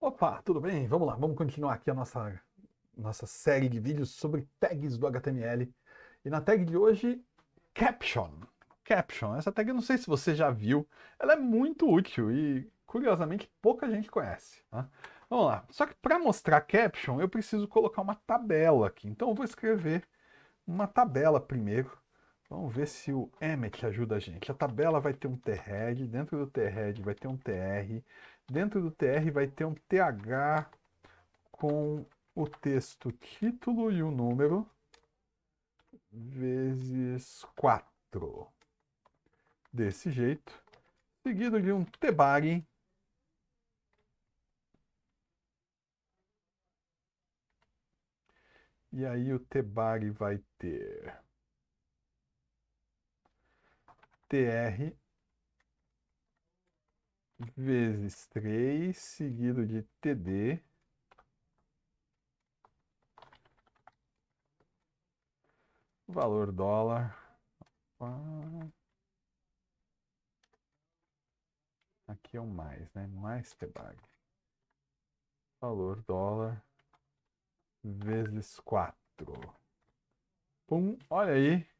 Opa, tudo bem? Vamos lá, vamos continuar aqui a nossa, nossa série de vídeos sobre tags do HTML. E na tag de hoje, Caption. Caption, essa tag eu não sei se você já viu, ela é muito útil e, curiosamente, pouca gente conhece. Né? Vamos lá, só que para mostrar Caption, eu preciso colocar uma tabela aqui. Então eu vou escrever uma tabela primeiro Vamos ver se o Emmet ajuda a gente. A tabela vai ter um TREG, dentro do TREG vai ter um TR, dentro do TR vai ter um TH com o texto título e o número vezes 4. Desse jeito, seguido de um tebag E aí o tebag vai ter tr vezes 3 seguido de td valor dólar Opa. aqui é o mais né mais tebag valor dólar vezes 4 Pum, olha aí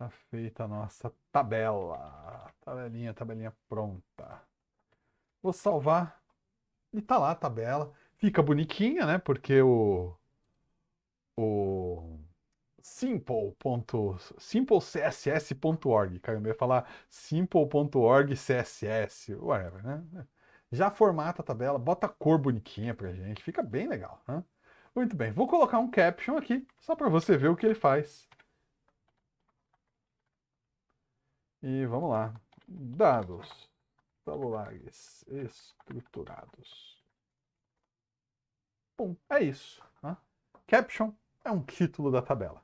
Tá feita a nossa tabela. Tabelinha, tabelinha pronta. Vou salvar. E tá lá a tabela. Fica bonitinha, né? Porque o. O. Simple. SimpleCSS.org. Caiu meio falar simple.org CSS. Whatever, né? Já formata a tabela, bota a cor bonitinha pra gente. Fica bem legal, né? Muito bem, vou colocar um caption aqui, só para você ver o que ele faz. E vamos lá. Dados tabulares estruturados. Bom, é isso. Né? Caption é um título da tabela.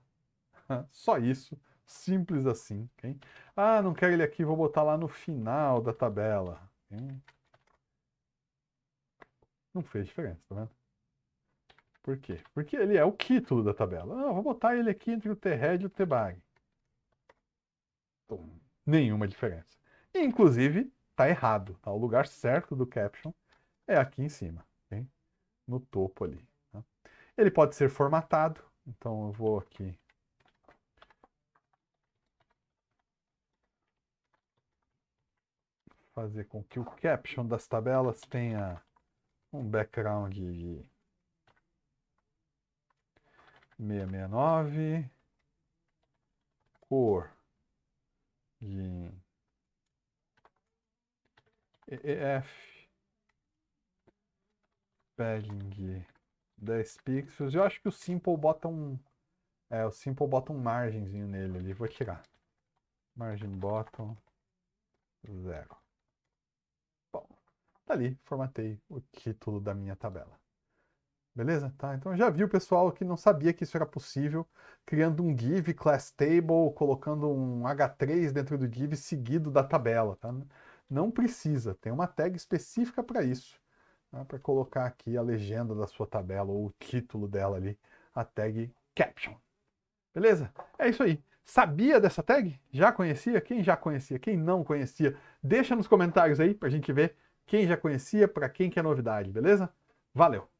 Só isso. Simples assim. Okay? Ah, não quero ele aqui, vou botar lá no final da tabela. Okay? Não fez diferença, tá vendo? Por quê? Porque ele é o título da tabela. Ah, vou botar ele aqui entre o T-head e o T-bag nenhuma diferença. E, inclusive, tá errado. Tá? O lugar certo do caption é aqui em cima, okay? no topo ali. Tá? Ele pode ser formatado, então eu vou aqui. Fazer com que o caption das tabelas tenha um background de 669, cor de EEF padding 10 pixels. Eu acho que o Simple bota um é, o Simple bota um margenzinho nele ali, vou tirar. Margin bottom zero. Bom, tá ali, formatei o título da minha tabela. Beleza? Tá, então já viu o pessoal que não sabia que isso era possível, criando um div class table, colocando um H3 dentro do div seguido da tabela, tá? Não precisa, tem uma tag específica para isso, tá? Né? para colocar aqui a legenda da sua tabela ou o título dela ali, a tag caption. Beleza? É isso aí. Sabia dessa tag? Já conhecia? Quem já conhecia? Quem não conhecia? Deixa nos comentários aí para a gente ver quem já conhecia, para quem que é novidade, beleza? Valeu!